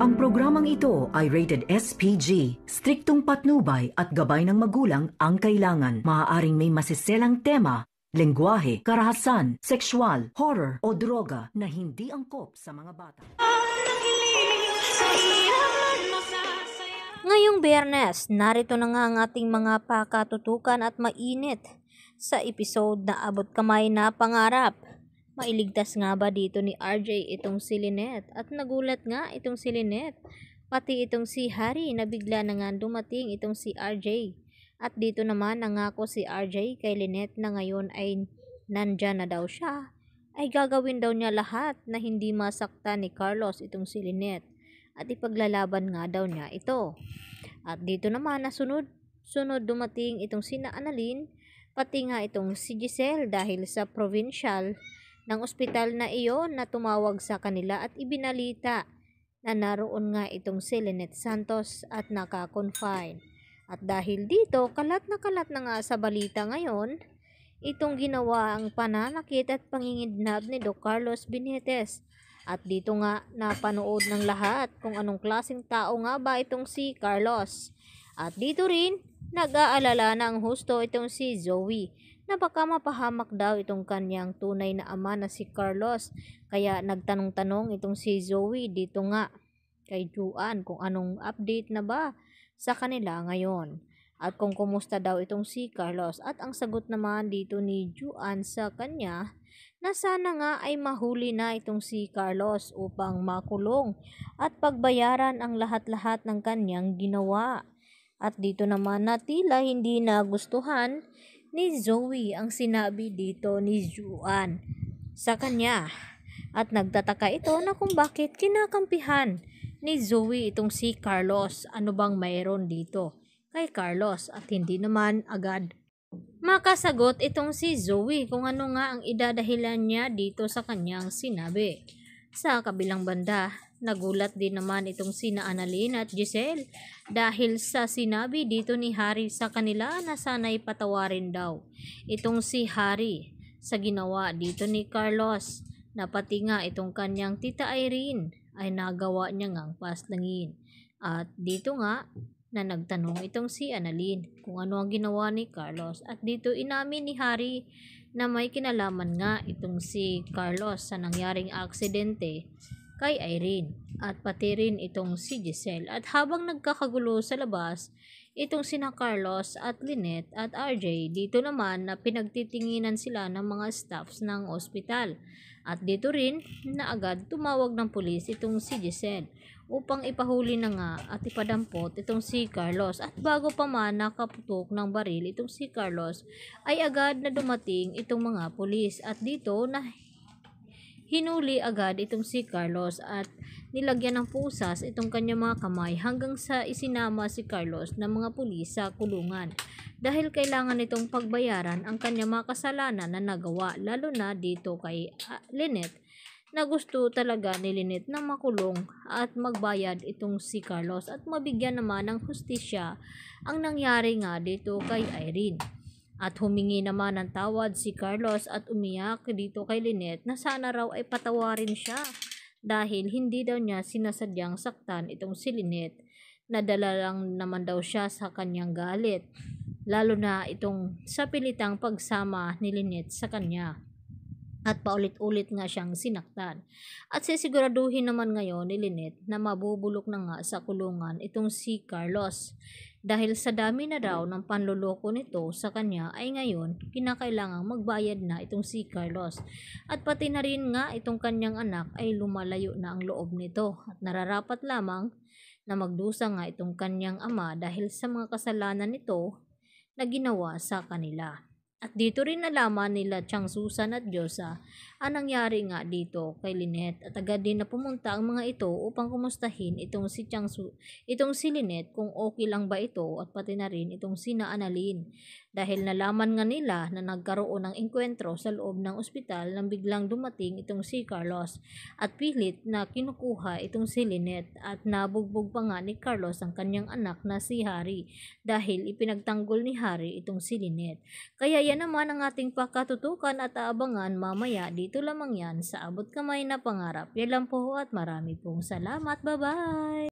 Ang programang ito ay rated SPG. Striktong patnubay at gabay ng magulang ang kailangan. Maaaring may masiselang tema, lengguwahe, karahasan, sexual, horror o droga na hindi angkop sa mga bata. Ngayong Bernes, narito na nga ang ating mga pakatutukan at mainit sa episode na abot kamay na pangarap Mailigtas nga ba dito ni RJ itong si Lynette? At nagulat nga itong si Lynette. Pati itong si Harry na bigla na nga dumating itong si RJ. At dito naman nangako si RJ kay Lynette na ngayon ay nandyan na daw siya. Ay gagawin daw niya lahat na hindi masakta ni Carlos itong si Lynette. At ipaglalaban nga daw niya ito. At dito naman nasunod sunod dumating itong sina Annalyn pati nga itong si Giselle dahil sa provincial ng ospital na iyon na tumawag sa kanila at ibinalita na naroon nga itong si Lynette Santos at nakakonfine. At dahil dito, kalat na kalat na nga sa balita ngayon, itong ginawa ang pananakit at pangingidnab ni Doc Carlos Benitez. At dito nga napanood ng lahat kung anong klaseng tao nga ba itong si Carlos. At dito rin, nag-aalala ng husto itong si Zoe na mapahamak daw itong kanyang tunay na ama na si Carlos. Kaya nagtanong-tanong itong si Zoe dito nga kay Juan kung anong update na ba sa kanila ngayon at kung kumusta daw itong si Carlos. At ang sagot naman dito ni Juan sa kanya na sana nga ay mahuli na itong si Carlos upang makulong at pagbayaran ang lahat-lahat ng kanyang ginawa. At dito naman na tila hindi nagustuhan ni Zoe ang sinabi dito ni Juan sa kanya at nagtataka ito na kung bakit kinakampihan ni Zoe itong si Carlos. Ano bang mayroon dito kay Carlos at hindi naman agad makasagot itong si Zoe kung ano nga ang idadahilan niya dito sa kanyang sinabi. Sa kabilang banda, Nagulat din naman itong sina Annalyn at Giselle dahil sa sinabi dito ni Harry sa kanila na sana'y patawarin daw itong si Harry sa ginawa dito ni Carlos. Napati nga itong kanyang tita Irene ay nagawa niya ngang paslangin. At dito nga na nagtanong itong si Annalyn kung ano ang ginawa ni Carlos at dito inamin ni Harry na may kinalaman nga itong si Carlos sa nangyaring aksidente kay Irene at pati rin itong si Giselle. At habang nagkakagulo sa labas, itong sina Carlos at Lynette at RJ dito naman na pinagtitinginan sila ng mga staffs ng ospital. At dito rin na agad tumawag ng pulis itong si Giselle upang ipahuli na nga at ipadampot itong si Carlos. At bago pa man nakaputok ng baril itong si Carlos ay agad na dumating itong mga pulis at dito na Hinuli agad itong si Carlos at nilagyan ng pusas itong kanyang mga kamay hanggang sa isinama si Carlos ng mga pulis sa kulungan dahil kailangan nitong pagbayaran ang kanyang mga kasalanan na nagawa lalo na dito kay uh, Lynette na gusto talaga ni Lynette na makulong at magbayad itong si Carlos at mabigyan naman ng hustisya ang nangyari nga dito kay Irene. At humingi naman ng tawad si Carlos at umiyak dito kay Lynette na sana raw ay patawarin siya dahil hindi daw niya sinasadyang saktan itong si Lynette. dala lang naman daw siya sa kanyang galit, lalo na itong sa pilitang pagsama ni Lynette sa kanya at paulit-ulit nga siyang sinaktan. At sisiguraduhin naman ngayon ni Lynette na mabubulok na nga sa kulungan itong si Carlos. Dahil sa dami na raw ng panluloko nito sa kanya ay ngayon kinakailangang magbayad na itong si Carlos. At pati na rin nga itong kanyang anak ay lumalayo na ang loob nito at nararapat lamang na magdusa nga itong kanyang ama dahil sa mga kasalanan nito na ginawa sa kanila. At dito rin nalaman nila Chang Susan at Josa ang nangyari nga dito kay Lynette at agad din na pumunta ang mga ito upang kumustahin itong si Chang Su itong si Lynette kung okay lang ba ito at pati na rin itong sina Annalyn dahil nalaman nga nila na nagkaroon ng engkwentro sa loob ng ospital nang biglang dumating itong si Carlos at pilit na kinukuha itong si Lynette at nabugbog pa nga ni Carlos ang kanyang anak na si Harry dahil ipinagtanggol ni Harry itong si Lynette. Kaya yan naman ang ating pakatutukan at aabangan mamaya. Dito lamang yan sa Abot Kamay na Pangarap. Yan lang po at marami pong salamat. Bye-bye!